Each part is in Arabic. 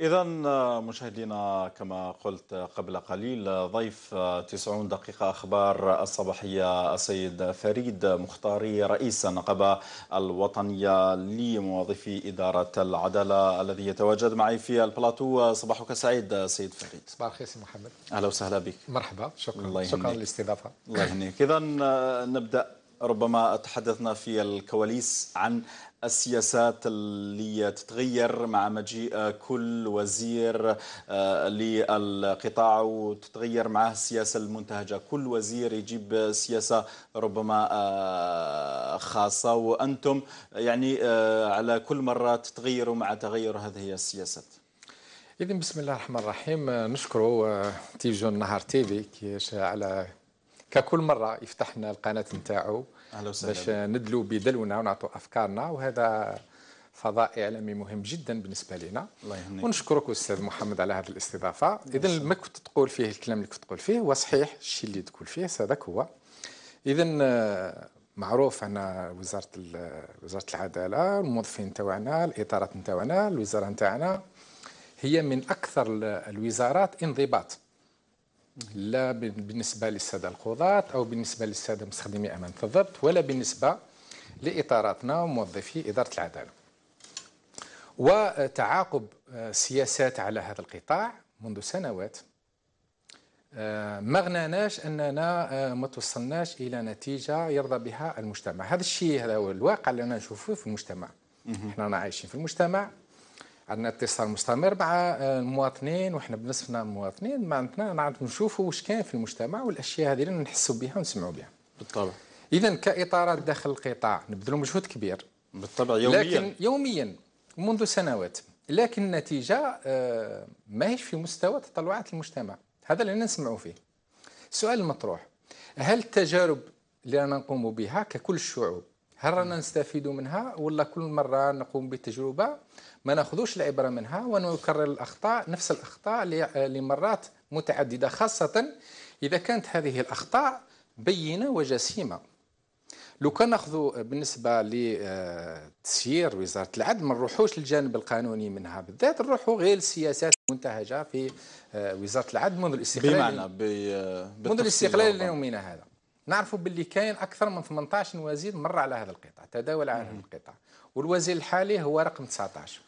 إذا مشاهدينا كما قلت قبل قليل ضيف 90 دقيقة أخبار الصباحية السيد فريد مختاري رئيس النقابة الوطنية لموظفي إدارة العدالة الذي يتواجد معي في البلاطو صباحك سعيد سيد فريد صباح الخير سي محمد أهلا وسهلا بك مرحبا شكرا الله شكرا للاستضافة الله يهنيك إذا نبدأ ربما تحدثنا في الكواليس عن السياسات اللي تتغير مع مجيء كل وزير آه، للقطاع وتتغير معه السياسة المنتهجة كل وزير يجيب سياسة ربما آه، خاصة وأنتم يعني آه، على كل مرة تتغيروا مع تغير هذه السياسات إذن بسم الله الرحمن الرحيم نشكر تيفجون نهار تيفي على ككل مره يفتح لنا القناه نتاعو باش ندلو بدلونا ونعطوا افكارنا وهذا فضاء اعلامي مهم جدا بالنسبه لنا الله يهنيك ونشكرك استاذ محمد على هذه الاستضافه اذا ما كنت تقول فيه الكلام اللي كنت تقول فيه هو صحيح الشيء اللي تقول فيه هذاك هو اذا معروف ان وزاره وزاره العداله الموظفين تاعنا الاطارات تاعنا الوزاره تاعنا هي من اكثر الوزارات انضباط لا بالنسبة للسادة القضاة أو بالنسبة للسادة مستخدمي أمانة الضبط ولا بالنسبة لإطاراتنا وموظفي إدارة العدالة وتعاقب آه، سياسات على هذا القطاع منذ سنوات آه، ما غناناش اننا آه، ما توصلناش الى نتيجه يرضى بها المجتمع هذا الشيء هذا هو الواقع اللي انا نشوفه في المجتمع احنا عايشين في المجتمع عندنا اتصال مستمر مع آه، المواطنين وإحنا بنصفنا مواطنين معناتنا نعرف نشوفوا واش كان في المجتمع والأشياء هذه اللي نحسوا بها ونسمعوا بها بالطبع إذا كإطارات داخل القطاع نبذلوا مجهود كبير بالطبع يوميا لكن يوميا منذ سنوات لكن النتيجة آه، ماهيش في مستوى تطلعات المجتمع هذا اللي نسمعوا فيه السؤال المطروح هل التجارب اللي رانا نقوم بها ككل الشعوب هل رانا نستفيد منها ولا كل مره نقوم بتجربه ما ناخذوش العبره منها ونكرر الاخطاء نفس الاخطاء لمرات متعدده خاصه اذا كانت هذه الاخطاء بينه وجسيمه لو كان ناخذ بالنسبه لتسيير وزاره العدل ما نروحوش للجانب القانوني منها بالذات نروحوا غير السياسات المنتهجه في آه، وزاره العدل منذ الاستقلال بمعنى آه، منذ الاستقلال ليومنا هذا نعرفوا باللي كاين اكثر من 18 وزير مر على هذا القطاع تداول على هذا القطاع والوزير الحالي هو رقم 19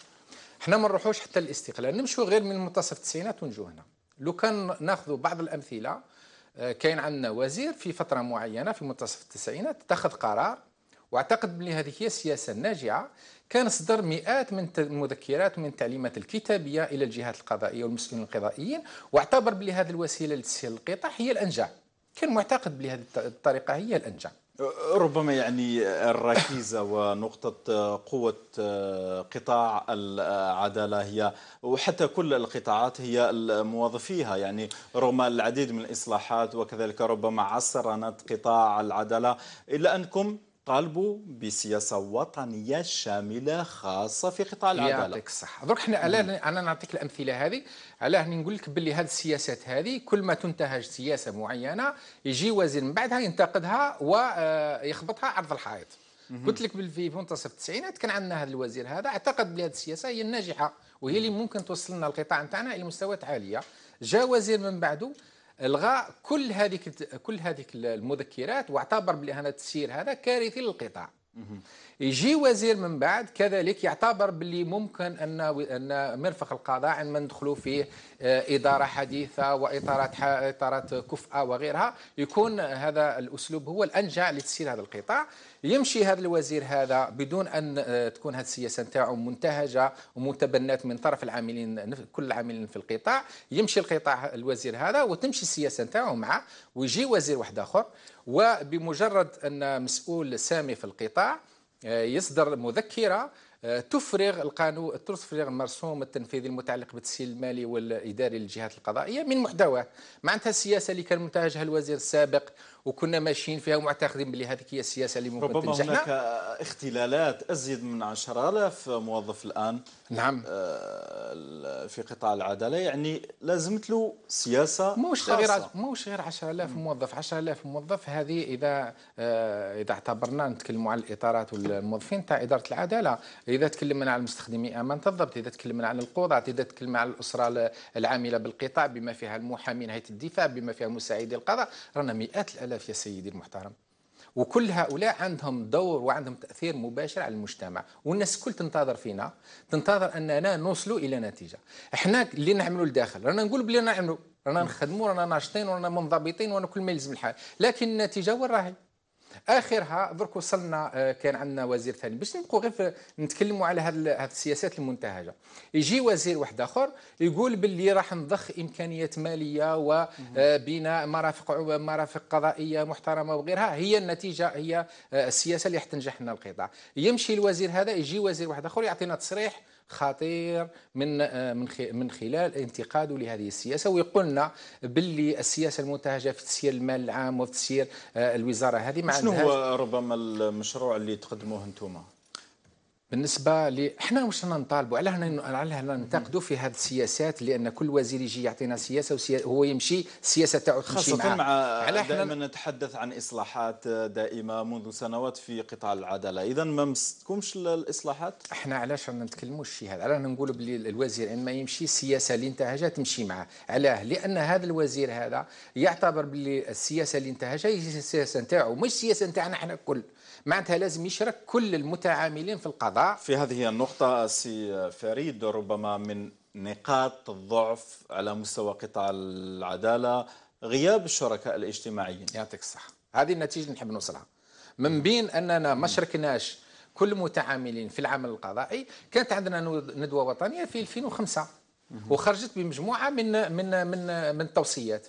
احنا ما نروحوش حتى الاستقلال نمشوا غير من منتصف التسعينات ونجوا هنا لو كان ناخذوا بعض الامثله آه، كاين عندنا وزير في فتره معينه في منتصف التسعينات اتخذ قرار واعتقد بلي هذه هي السياسه ناجعه كان صدر مئات من المذكرات ومن التعليمات الكتابيه الى الجهات القضائيه والمسؤولين القضائيين واعتبر بلي هذه الوسيله لتسهيل القطاع هي الانجح كان معتقد بهذه الطريقه هي الانجع ربما يعني الركيزة ونقطة قوة آه، قطاع العدالة هي وحتى كل القطاعات هي موظفيها يعني رغم العديد من الإصلاحات وكذلك ربما عصرنت قطاع العدالة إلا أنكم طالب بسياسه وطنيه شامله خاصه في قطاع العداله يعطيك الصحه درك حنا انا نعطيك الامثله هذه علاه نقول لك باللي هذه السياسات هذه كل ما تنتهج سياسه معينه يجي وزير من بعدها ينتقدها ويخبطها آه، عرض الحائط قلت لك في منتصف التسعينات كان عندنا هذا الوزير هذا اعتقد بلي هذه السياسه هي الناجحه وهي اللي ممكن توصلنا القطاع نتاعنا الى مستويات عاليه جاء وزير من بعده الغى كل هذه كل هذه المذكرات واعتبر بان هذا التسيير هذا كارثي للقطاع يجي وزير من بعد كذلك يعتبر باللي ممكن ان ان مرفق القضاء عندما ندخلوا فيه آه، اداره حديثه واطارات اطارات كفءه وغيرها يكون هذا الاسلوب هو الانجع لتسيير هذا القطاع يمشي هذا الوزير هذا بدون ان آه، تكون هذه السياسه نتاعو منتهجه ومتبنات من طرف العاملين كل العاملين في القطاع يمشي القطاع الوزير هذا وتمشي السياسه نتاعو معه ويجي وزير واحد اخر وبمجرد ان مسؤول سامي في القطاع آه، يصدر مذكره آه، تفرغ القانون تفرغ المرسوم التنفيذي المتعلق بالتسهيل المالي والاداري للجهات القضائيه من محتواه معناتها السياسه اللي كان منتهجها الوزير السابق وكنا ماشيين فيها ومعتقدين بلي هذيك هي السياسه اللي ممكن ربما تنجحنا هناك اختلالات ازيد من 10000 موظف الان نعم آه، في قطاع العداله يعني لازمت له سياسه موش غير موش غير 10000 موظف 10000 موظف هذه اذا آه، اذا اعتبرنا نتكلموا على الاطارات والموظفين تاع اداره العداله اذا تكلمنا على المستخدمين امانه الضبط اذا تكلمنا على القضاة اذا تكلمنا على الاسره العامله بالقطاع بما فيها المحامين هيئه الدفاع بما فيها مساعدي القضاء رانا مئات الالاف السلف يا سيدي المحترم وكل هؤلاء عندهم دور وعندهم تاثير مباشر على المجتمع والناس الكل تنتظر فينا تنتظر اننا نوصلوا الى نتيجه احنا اللي نعملوا لداخل رانا نقول بلي نعملوا رانا نخدموا رانا ناشطين ورانا منضبطين وانا كل ما يلزم الحال لكن النتيجه وين راهي اخرها درك وصلنا آه، كان عندنا وزير ثاني باش نبقوا غير نتكلموا على هذه السياسات المنتهجه يجي وزير واحد اخر يقول باللي راح نضخ امكانيات ماليه وبناء آه، مرافق مرافق قضائيه محترمه وغيرها هي النتيجه هي آه، السياسه اللي حتنجح لنا القطاع يمشي الوزير هذا يجي وزير واحد اخر يعطينا تصريح خطير من من من خلال انتقاده لهذه السياسه ويقول لنا باللي السياسه المنتهجه في تسيير المال العام وفي تسيير الوزاره هذه ما شنو هو ربما المشروع اللي تقدموه انتم بالنسبه لي حنا واش رانا نطالبوا علاه هنا ننتقدوا في هذه السياسات لان كل وزير يجي يعطينا سياسه وسيا... هو يمشي السياسه تاعو تمشي خاصه مع على حنا دائما نتحدث عن اصلاحات دائمه منذ سنوات في قطاع العداله اذا ما مسكمش الاصلاحات احنا علاش رانا نتكلموش في هذا رانا نقولوا بلي الوزير اما يمشي السياسه اللي انتهجها تمشي معاه علاه لان هذا الوزير هذا يعتبر بلي السياسه اللي انتهجها هي السياسه نتاعو مش السياسه نتاعنا احنا الكل معناتها لازم يشرك كل المتعاملين في القضاء في هذه النقطة سي فريد ربما من نقاط الضعف على مستوى قطاع العدالة غياب الشركاء الاجتماعيين يعطيك الصحة هذه النتيجة اللي نحب نوصلها من بين أننا ما شركناش كل المتعاملين في العمل القضائي كانت عندنا ندوة وطنية في 2005 وخرجت بمجموعة من من من من التوصيات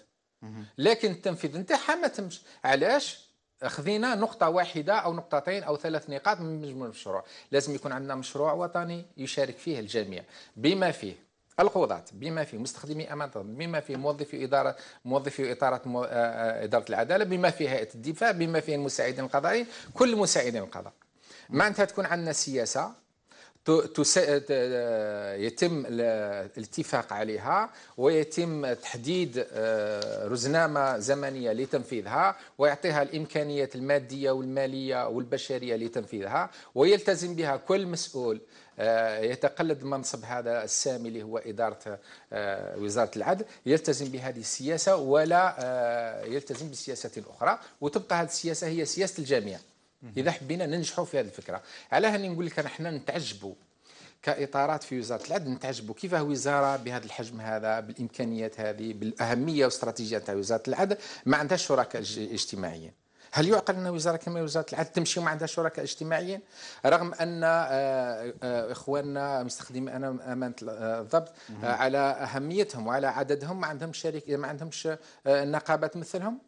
لكن التنفيذ نتاعها ما تمش علاش خذينا نقطة واحدة أو نقطتين أو ثلاث نقاط من مجموع المشروع لازم يكون عندنا مشروع وطني يشارك فيه الجميع بما فيه القضاة بما فيه مستخدمي أمانة بما فيه موظفي إدارة موظفي إطارة آه، آه، إدارة العدالة بما فيه هيئة الدفاع بما فيه المساعدين القضائيين كل مساعدين القضاء معناتها تكون عندنا سياسة يتم الاتفاق عليها ويتم تحديد آه، رزنامة زمنية لتنفيذها ويعطيها الإمكانيات المادية والمالية والبشرية لتنفيذها ويلتزم بها كل مسؤول آه، يتقلد منصب هذا السامي اللي هو إدارة آه، وزارة العدل يلتزم بهذه السياسة ولا يلتزم بسياسة أخرى وتبقى هذه السياسة هي سياسة الجميع اذا حبينا ننجحوا في هذه الفكره على هاني نقول لك احنا نتعجبوا كاطارات في وزاره العدل نتعجبوا كيف وزاره بهذا الحجم هذا بالامكانيات هذه بالاهميه والاستراتيجيه تاع وزاره العدل ما عندهاش شركاء اجتماعيين هل يعقل ان وزاره كما وزاره العدل تمشي وما عندها شركاء اجتماعيين رغم ان آه، آه، اخواننا مستخدمين امانه آه، الضبط على اهميتهم وعلى عددهم ما عندهمش شريك ما عندهمش نقابات مثلهم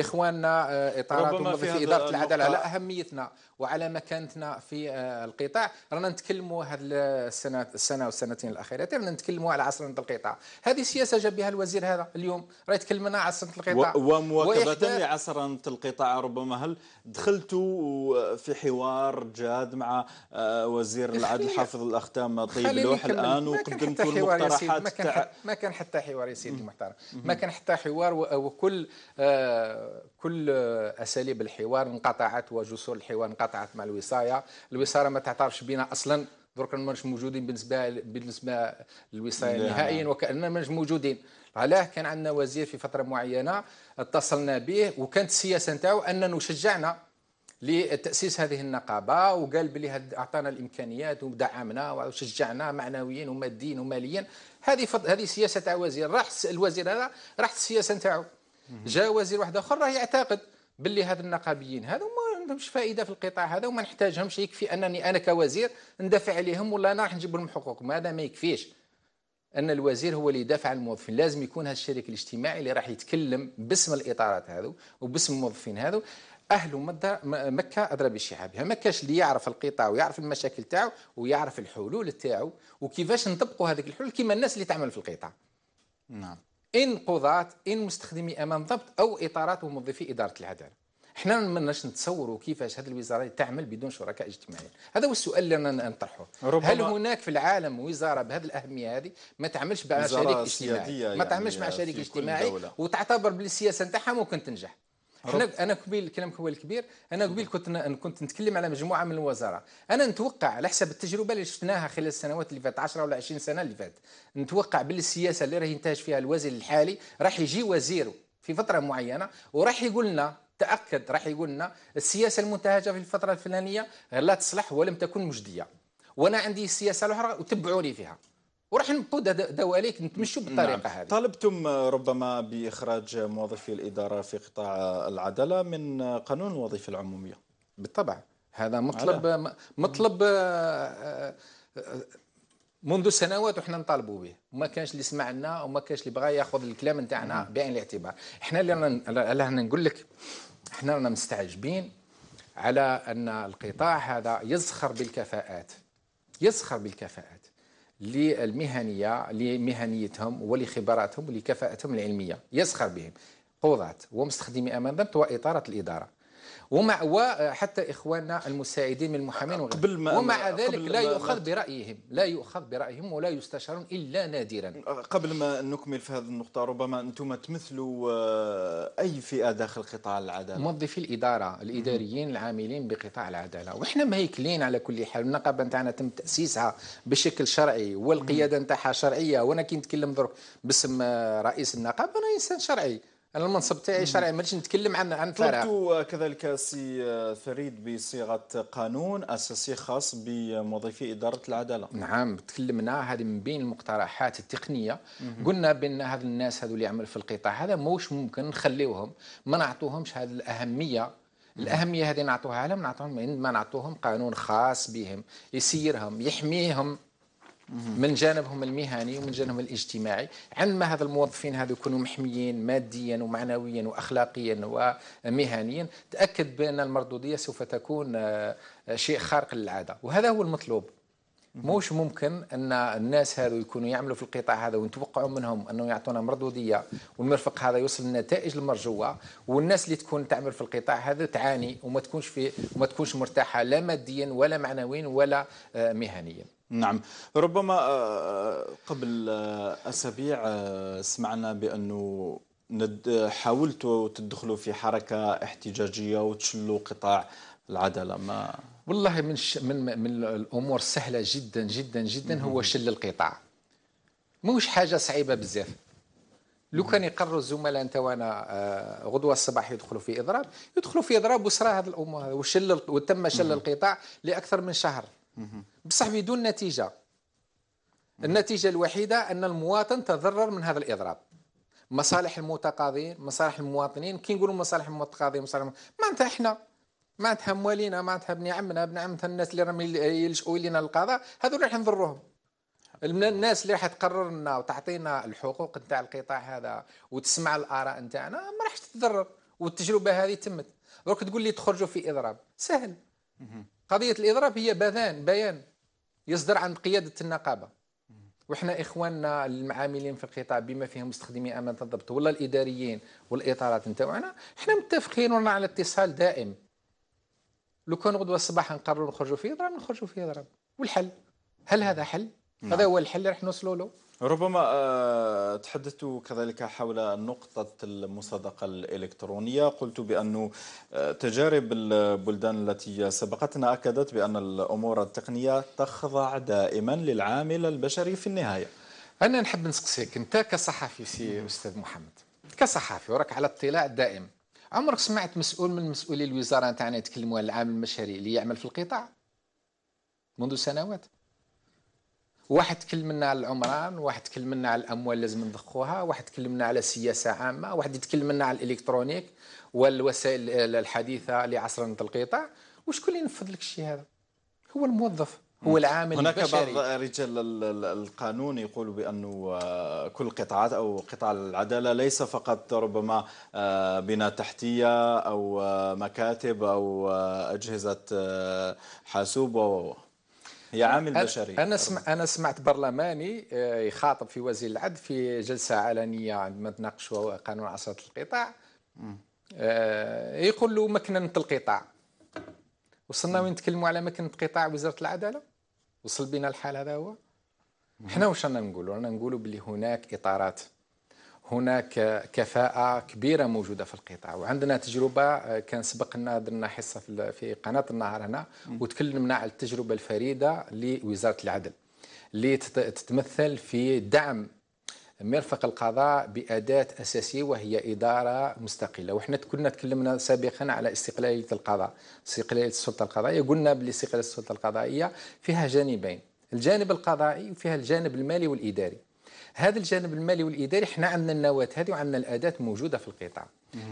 اخواننا آه، اطارات في اداره العداله على اهميتنا وعلى مكانتنا في آه، القطاع رانا نتكلموا هذه السنه السنه والسنتين الاخيرتين رانا نتكلموا على عاصمه القطاع هذه سياسه جاب بها الوزير هذا اليوم راه يتكلم لنا على عاصمه القطاع ومواكبه لعاصمه القطاع ربما هل دخلتوا في حوار جاد مع آه، وزير العدل حافظ الاختام طيب لوح الان وقدمت المقترحات ما كان حتى ما كان حتى حوار يا سيدي المحترم ما كان حتى حوار وكل آه، كل اساليب الحوار انقطعت وجسور الحوار انقطعت انقطعت مع الوصايه الوصاره ما تعترفش بنا اصلا درك ماناش موجودين بالنسبه بالنسبه للوصايه نهائيا وكاننا ماناش موجودين علاه كان عندنا وزير في فتره معينه اتصلنا به وكانت السياسه نتاعو اننا شجعنا لتاسيس هذه النقابه وقال بلي اعطانا الامكانيات ودعمنا وشجعنا معنويا وماديا وماليا هذه فض... هذه سياسه تاع وزير راح الوزير هذا راحت السياسه نتاعو جاء وزير واحد اخر راه يعتقد بلي هذ النقابيين هذو عندهمش فائده في القطاع هذا وما نحتاجهمش يكفي انني انا كوزير ندافع عليهم ولا انا راح نجيب لهم حقوقهم هذا ما يكفيش ان الوزير هو اللي يدافع عن الموظفين لازم يكون هذا الشريك الاجتماعي اللي راح يتكلم باسم الاطارات هذو وباسم الموظفين هذو اهل مكه ادرى بشعابها ما كاش اللي يعرف القطاع ويعرف المشاكل تاعو ويعرف الحلول تاعو وكيفاش نطبقوا هذيك الحلول كما الناس اللي تعمل في القطاع نعم ان قضاة ان مستخدمي امان ضبط او اطارات وموظفي اداره العداله احنا ما نقدرش نتصوروا كيفاش هذه الوزاره تعمل بدون شركاء اجتماعيين هذا هو السؤال اللي انا نطرحه هل هناك في العالم وزاره بهذه الاهميه هذه ما تعملش مع شريك اجتماعي يعني ما تعملش مع شريك اجتماعي وتعتبر بالسياسه نتاعها ممكن تنجح احنا انا قبيل كلامك هو الكبير انا قبيل كنت كنت نتكلم على مجموعه من الوزاره انا نتوقع على حسب التجربه اللي شفناها خلال السنوات اللي فاتت 10 ولا 20 سنه اللي فاتت نتوقع بالسياسه اللي راهي ينتهج فيها الوزير الحالي راح يجي وزيره في فتره معينه وراح يقول لنا تاكد راح يقول لنا السياسه المنتهجه في الفتره الفلانيه لا تصلح ولم تكن مجديه وانا عندي السياسه الاخرى وتبعوني فيها وراح نبقوا دواليك نتمشوا نعم. بالطريقه نعم. هذه طالبتم ربما باخراج موظفي الاداره في قطاع العداله من قانون الوظيفه العموميه بالطبع هذا مطلب على. مطلب آه، آه، منذ سنوات وحنا نطالبوا به وما كانش اللي سمع لنا وما كانش اللي بغى ياخذ الكلام نتاعنا نعم. بعين الاعتبار احنا اللي نقول لك احنا مستعجبين على ان القطاع هذا يزخر بالكفاءات يزخر بالكفاءات للمهنيه لمهنيتهم ولخبراتهم ولكفاءتهم العلميه يزخر بهم قضاة ومستخدمي امان ضبط واطاره الاداره ومع وحتى اخواننا المساعدين من المحامين قبل ما ومع ذلك قبل لا يؤخذ برايهم لا يؤخذ برايهم ولا يستشارون الا نادرا قبل ما نكمل في هذه النقطه ربما انتم تمثلوا آه، اي فئه داخل قطاع العداله موظفي الاداره الاداريين العاملين بقطاع العداله وحنا مهيكلين على كل حال النقابه نتاعنا تم تاسيسها بشكل شرعي والقياده نتاعها شرعيه وانا كي نتكلم درك باسم آه، رئيس النقابه انا انسان شرعي انا المنصب تاعي شرعي ما نتكلم عن عن فرع كذلك سي آه، فريد بصيغه قانون اساسي خاص بموظفي اداره العداله نعم تكلمنا هذه من بين المقترحات التقنيه مم. قلنا بان هذا الناس هذو اللي يعمل في القطاع هذا موش ممكن نخليوهم ما نعطوهمش هذه الاهميه الاهميه هذه نعطوها لهم نعطوهم ما نعطوهم قانون خاص بهم يسيرهم يحميهم من جانبهم المهني ومن جانبهم الاجتماعي عندما هذا الموظفين هذا يكونوا محميين ماديا ومعنويا واخلاقيا ومهنيا تاكد بان المردوديه سوف تكون آه، آه، شيء خارق للعاده وهذا هو المطلوب موش ممكن ان الناس هذو يكونوا يعملوا في القطاع هذا ونتوقعوا منهم انه يعطونا مردوديه والمرفق هذا يوصل للنتائج المرجوه والناس اللي تكون تعمل في القطاع هذا تعاني وما تكونش في وما تكونش مرتاحه لا ماديا ولا معنويا ولا آه، مهنيا نعم ربما آه، آه، قبل آه، أسابيع سمعنا بأنه حاولتوا تدخلوا في حركة احتجاجية وتشلوا قطاع العدالة ما والله من ش... من من الامور السهله جدا جدا جدا هو شل القطاع موش حاجه صعيبه بزاف لو كان يقرروا الزملاء انت وانا غدوه الصباح يدخلوا في اضراب يدخلوا في اضراب وصرا هذه الامور وشل وتم شل القطاع لاكثر من شهر بصح بدون نتيجه النتيجه الوحيده ان المواطن تضرر من هذا الاضراب مصالح المتقاضين مصالح المواطنين كي نقولوا مصالح المتقاضين مصالح معناتها احنا معناتها موالينا معناتها ابن عمنا ابن عمتها الناس اللي راهم يلجؤوا لنا للقضاء هذول راح نضروهم الناس اللي راح تقرر لنا وتعطينا الحقوق نتاع القطاع هذا وتسمع الاراء نتاعنا ما راحش تتضرر والتجربه هذه تمت درك تقول لي تخرجوا في اضراب سهل قضيه الاضراب هي بذان بيان يصدر عن قياده النقابه وحنا اخواننا المعاملين في القطاع بما فيهم مستخدمي امانه الضبط ولا الاداريين والاطارات نتاعنا حنا متفقين ورانا على اتصال دائم لو كان غدوه الصباح نقرروا نخرجوا فيه ضرب نخرجوا فيه ضرب والحل هل هذا حل؟ نعم. هذا هو الحل اللي راح نوصلوا له ربما آه، تحدثت كذلك حول نقطة المصادقة الإلكترونية قلت بأن آه، تجارب البلدان التي سبقتنا أكدت بأن الأمور التقنية تخضع دائما للعامل البشري في النهاية أنا نحب نسقسيك أنت كصحفي سي أستاذ محمد كصحفي وراك على اطلاع دائم عمرك سمعت مسؤول من مسؤولي الوزارة نتاعنا يتكلموا على العامل البشري اللي يعمل في القطاع منذ سنوات واحد تكلمنا على العمران واحد تكلمنا على الاموال لازم نضخوها واحد تكلمنا على سياسه عامه واحد يتكلمنا على الالكترونيك والوسائل الحديثه لعصر القطاع وشكون اللي ينفذ لك الشيء هذا هو الموظف هو العامل هناك البشري. بعض رجال القانون يقولوا بانه آه، كل قطاعات او قطاع العداله ليس فقط ربما آه، بناء تحتيه او آه، مكاتب او اجهزه حاسوب و هي عامل بشري انا سم... انا سمعت برلماني آه، يخاطب في وزير العدل في جلسه علنيه عندما تناقشوا قانون عصره القطاع آه، يقول له مكننه القطاع وصلنا وين نتكلموا على مكنه قطاع وزاره العداله وصل بنا الحال هذا هو احنا واش رانا نقولوا رانا نقولوا بلي هناك اطارات هناك كفاءة كبيرة موجودة في القطاع وعندنا تجربة آه، كان سبق لنا درنا حصة في قناة النهار هنا وتكلمنا على التجربة الفريدة لوزارة العدل اللي تتمثل في دعم مرفق القضاء بأداة أساسية وهي إدارة مستقلة وإحنا كنا تكلمنا سابقا على استقلالية القضاء استقلالية السلطة القضائية قلنا بالاستقلالية السلطة القضائية فيها جانبين الجانب القضائي وفيها الجانب المالي والإداري هذا الجانب المالي والاداري احنا عندنا النواه هذه وعندنا الاداه موجوده في القطاع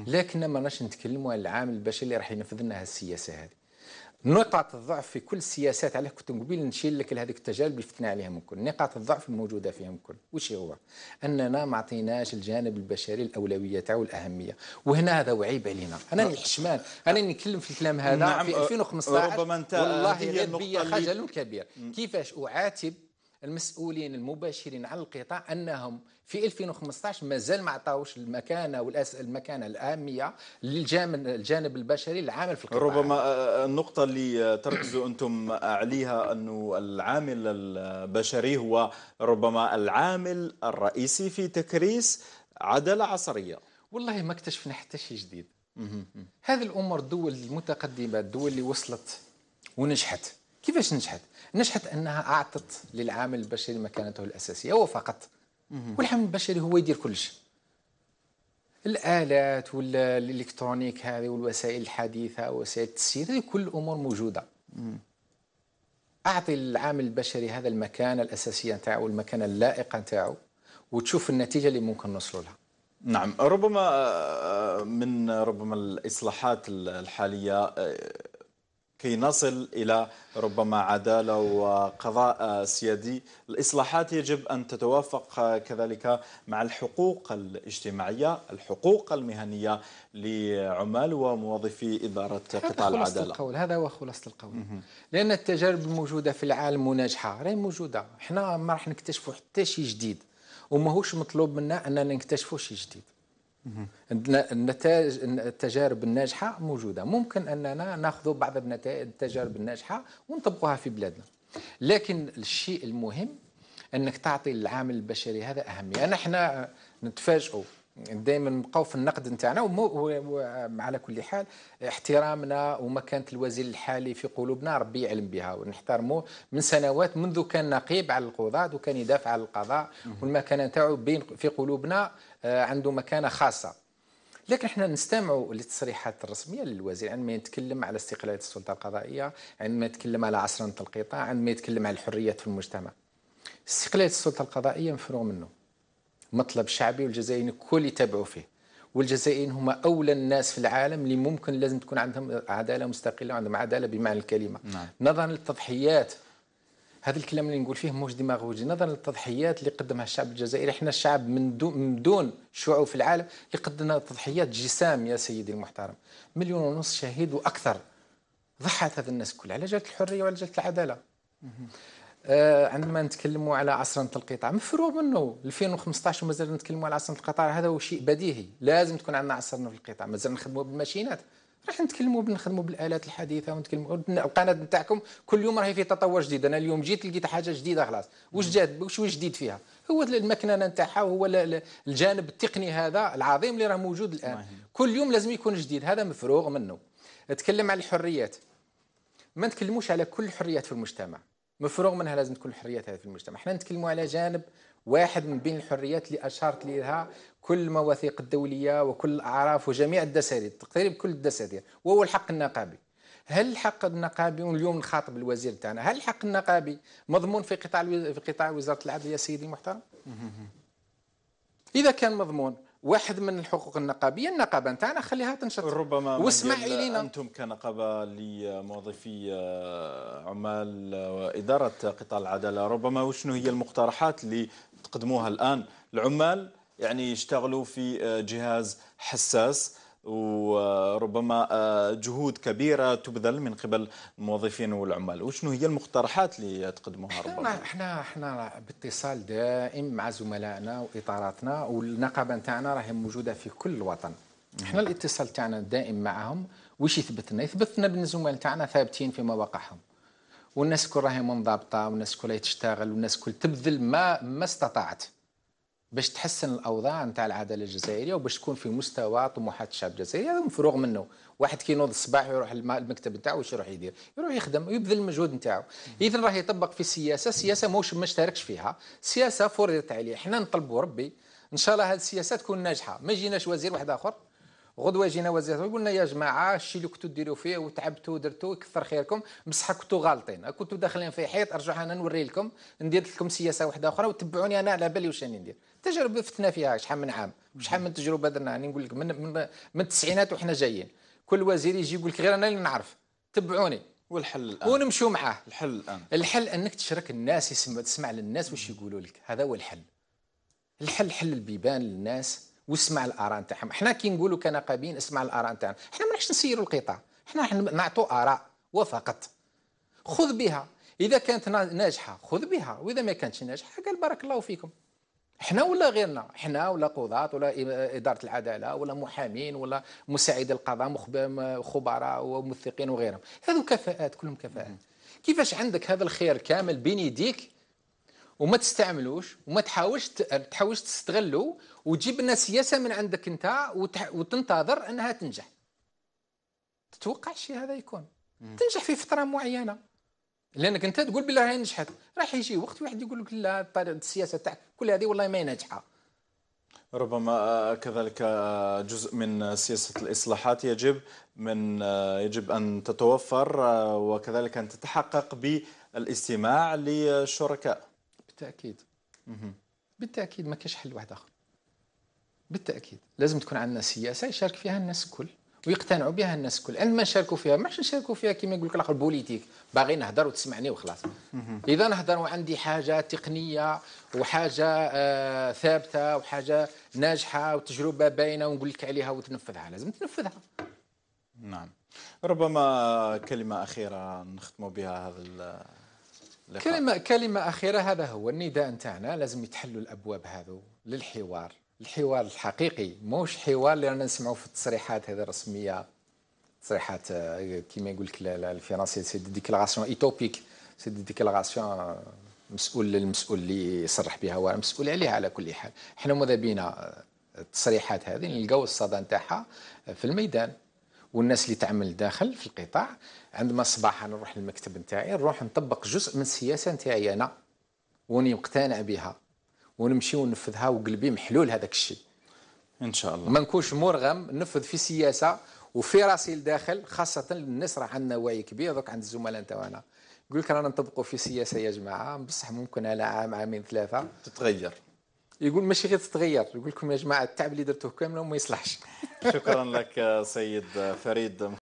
لكن ما ناش نتكلموا على العامل البشري اللي راح ينفذ لنا السياسه هذه نقاط الضعف في كل السياسات على كنت قبيل نشيل لك هذيك التجارب اللي فتنا عليهم الكل نقاط الضعف الموجوده فيهم الكل وش هو اننا ما عطيناش الجانب البشري الاولويه تاعو الاهميه وهنا هذا وعيب علينا انا أه. الحشمان انا نتكلم في الكلام هذا نعم في 2015 أه، ربما انت والله هي النقطه خجل كبير كيفاش اعاتب المسؤولين المباشرين على القطاع انهم في 2015 مازال ما عطاوش المكانه والأس... المكانه الاهميه للجانب البشري العامل في القطاع ربما آه، آه، النقطه اللي آه، تركزوا انتم عليها انه العامل البشري هو ربما العامل الرئيسي في تكريس عداله عصريه والله ما اكتشفنا حتى شيء جديد هذه الامور الدول المتقدمه الدول اللي وصلت ونجحت كيفاش نجحت نجحت أنها أعطت للعامل البشري مكانته الأساسية هو فقط والعامل البشري هو يدير كل شيء الآلات والإلكترونيك هذه والوسائل الحديثة وسائل التسيير هذه كل الأمور موجودة أعطي العامل البشري هذا المكانة الأساسية نتاعو والمكانة اللائقة نتاعو وتشوف النتيجة اللي ممكن نوصلوا لها نعم ربما آه، آه، من ربما الإصلاحات الحالية آه، كي نصل إلى ربما عدالة وقضاء سيادي الإصلاحات يجب أن تتوافق كذلك مع الحقوق الاجتماعية الحقوق المهنية لعمال وموظفي إدارة قطاع خلاصة العدالة القول. هذا هو خلاصة القول مه. لأن التجارب الموجودة في العالم وناجحة راهي موجودة احنا ما راح نكتشفوا حتى شيء جديد وماهوش مطلوب منا أننا نكتشفوا شيء جديد النتائج التجارب الناجحه موجوده ممكن اننا ناخذ بعض النتائج التجارب الناجحه ونطبقوها في بلادنا لكن الشيء المهم انك تعطي العامل البشري هذا اهميه يعني انا نحن نتفاجئوا دائما نبقاو في النقد نتاعنا وعلى كل حال احترامنا ومكانه الوزير الحالي في قلوبنا ربي يعلم بها ونحترموه من سنوات منذ كان نقيب على القضاة وكان يدافع على القضاء والمكانه نتاعو بين في قلوبنا آه، عنده مكانه خاصه لكن احنا نستمعوا للتصريحات الرسميه للوزير عندما يتكلم على استقلاليه السلطه القضائيه عندما يتكلم على عصرنه القطاع عندما يتكلم على الحريات في المجتمع استقلاليه السلطه القضائيه مفروغ منه مطلب شعبي والجزائريين الكل يتابعوا فيه والجزائريين هما اولى الناس في العالم اللي ممكن لازم تكون عندهم عداله مستقله وعندهم عداله بمعنى الكلمه نعم. نظرا للتضحيات هذا الكلام اللي نقول فيه موش ديماغوجي نظرا للتضحيات اللي قدمها الشعب الجزائري احنا الشعب من دون دون شعوب في العالم اللي قدمنا تضحيات جسام يا سيدي المحترم مليون ونص شهيد واكثر ضحت هذا الناس كلها على جهه الحريه وعلى جهه العداله آه عندما نتكلموا على عصرنة القطاع مفروغ منه 2015 ومازال نتكلموا على عصرنة القطاع هذا هو شيء بديهي لازم تكون عندنا عصرنة في القطاع مازال نخدموا بالماشينات راح نتكلموا بنخدموا بالالات الحديثه ونتكلموا القناه نتاعكم كل يوم راهي في تطور جديد انا اليوم جيت لقيت حاجه جديده خلاص واش جات واش جديد فيها هو المكنه نتاعها وهو الجانب التقني هذا العظيم اللي راه موجود الان كل يوم لازم يكون جديد هذا مفروغ منه نتكلم على الحريات ما نتكلموش على كل الحريات في المجتمع مفروغ منها لازم تكون الحريات هذه في المجتمع احنا نتكلموا على جانب واحد من بين الحريات اللي اشارت لها كل المواثيق الدوليه وكل الاعراف وجميع الدساتير تقريبا كل الدساتير وهو الحق النقابي هل الحق النقابي واليوم نخاطب الوزير تاعنا هل الحق النقابي مضمون في قطاع في قطاع وزاره العدل يا سيدي المحترم اذا كان مضمون واحد من الحقوق النقابيه النقابه نتاعنا خليها تنشط ربما واسمع الينا انتم كنقابه لموظفي آه، عمال آه، واداره قطاع العداله ربما وشنو هي المقترحات اللي تقدموها الآن العمال يعني يشتغلوا في آه، جهاز حساس وربما آه، جهود كبيرة تبذل من قبل الموظفين والعمال وشنو هي المقترحات اللي تقدموها ربما احنا احنا باتصال دائم مع زملائنا واطاراتنا والنقابه نتاعنا راهي موجوده في كل الوطن احنا الاتصال تاعنا دائم معهم وش يثبت لنا يثبت لنا بان الزملاء تاعنا ثابتين في مواقعهم والناس كل راهي منضبطه والناس كل تشتغل والناس كل تبذل ما ما استطاعت باش تحسن الاوضاع نتاع العداله الجزائريه وباش تكون في مستوى طموحات الشعب الجزائري هذا مفروغ منه واحد كي ينوض الصباح ويروح المكتب نتاعو واش يروح يدير يروح يخدم ويبذل المجهود نتاعو اذا راه يطبق في سياسه سياسه موش ما اشتركش فيها سياسه فرضت عليه احنا نطلبوا ربي ان شاء الله هذه السياسه تكون ناجحه ما يجيناش وزير واحد اخر غدوه جينا وزير قلنا يا جماعه الشيء اللي كنتوا ديروا فيه وتعبتوا ودرتوا كثر خيركم بصح كنتوا غالطين كنتوا داخلين في حيط ارجع انا نوري لكم ندير لكم سياسه واحده اخرى وتبعوني انا على بالي واش راني ندير تجربه فتنا فيها شحال من عام شحال من تجربه درنا راني نقول لك من من, من التسعينات وحنا جايين كل وزير يجي يقول لك غير انا اللي نعرف تبعوني والحل الان ونمشوا معاه الحل الان الحل انك تشرك الناس يسمع تسمع للناس واش يقولوا لك هذا هو الحل الحل حل البيبان للناس واسمع الاراء نتاعهم احنا كي نقولوا كنقابين اسمع الاراء نتاعنا احنا ما نحش نسيروا القطاع احنا نعطوا اراء وفقط خذ بها اذا كانت ناجحه خذ بها واذا ما كانتش ناجحه قال بارك الله فيكم احنا ولا غيرنا احنا ولا قضاة ولا إدارة العدالة ولا محامين ولا مساعد القضاء خبراء وموثقين وغيرهم هذو كفاءات كلهم كفاءات كيفاش عندك هذا الخير كامل بين يديك وما تستعملوش وما تحاولش تحاولش تستغلو وتجيب لنا سياسه من عندك انت وتنتظر انها تنجح تتوقع الشيء هذا يكون مم. تنجح في فتره معينه لانك انت تقول بالله هي نجحت راح يجي وقت واحد يقول لك لا السياسه تاعك كل هذه والله ما ناجحه ربما آه، كذلك آه، جزء من سياسة الإصلاحات يجب من آه، يجب أن تتوفر وكذلك أن تتحقق بالاستماع للشركاء بالتاكيد بالتاكيد ما كاش حل واحد اخر بالتاكيد لازم تكون عندنا سياسه يشارك فيها الناس الكل ويقتنعوا بها الناس الكل ان ما شاركوا فيها ما نشاركوا فيها كما يقول لك الاخر بوليتيك باغي نهضر وتسمعني وخلاص اذا نهضر وعندي حاجه تقنيه وحاجه آه ثابته وحاجه ناجحه وتجربه باينه ونقول لك عليها وتنفذها لازم تنفذها نعم ربما كلمه اخيره نختم بها هذا لقاء. كلمة كلمة أخيرة هذا هو النداء نتاعنا لازم يتحلوا الأبواب هذو للحوار الحوار الحقيقي موش حوار اللي رانا نسمعوا في التصريحات هذه الرسمية تصريحات آه، كيما يقول لك الفرنسي سي دي ديكلاراسيون ايتوبيك سي دي ديكلاراسيون آه، مسؤول للمسؤول اللي يصرح بها هو مسؤول عليها على كل حال حنا ماذا بينا آه، التصريحات هذه نلقاو الصدى نتاعها في الميدان والناس اللي تعمل داخل في القطاع عندما الصباح انا نروح للمكتب نتاعي نروح نطبق جزء من السياسه نتاعي انا واني مقتنع بها ونمشي وننفذها وقلبي محلول هذاك الشيء ان شاء الله ما نكونش مرغم ننفذ في سياسه وفي راسي لداخل خاصه الناس راه عندنا وعي كبير دوك عند الزملاء نتاعنا يقول لك رانا نطبقوا في سياسه يا جماعه بصح ممكن على عام عامين ثلاثه تتغير يقول ماشي غير تتغير يقول لكم يا جماعه التعب اللي درتوه كامل وما يصلحش شكرا لك سيد فريد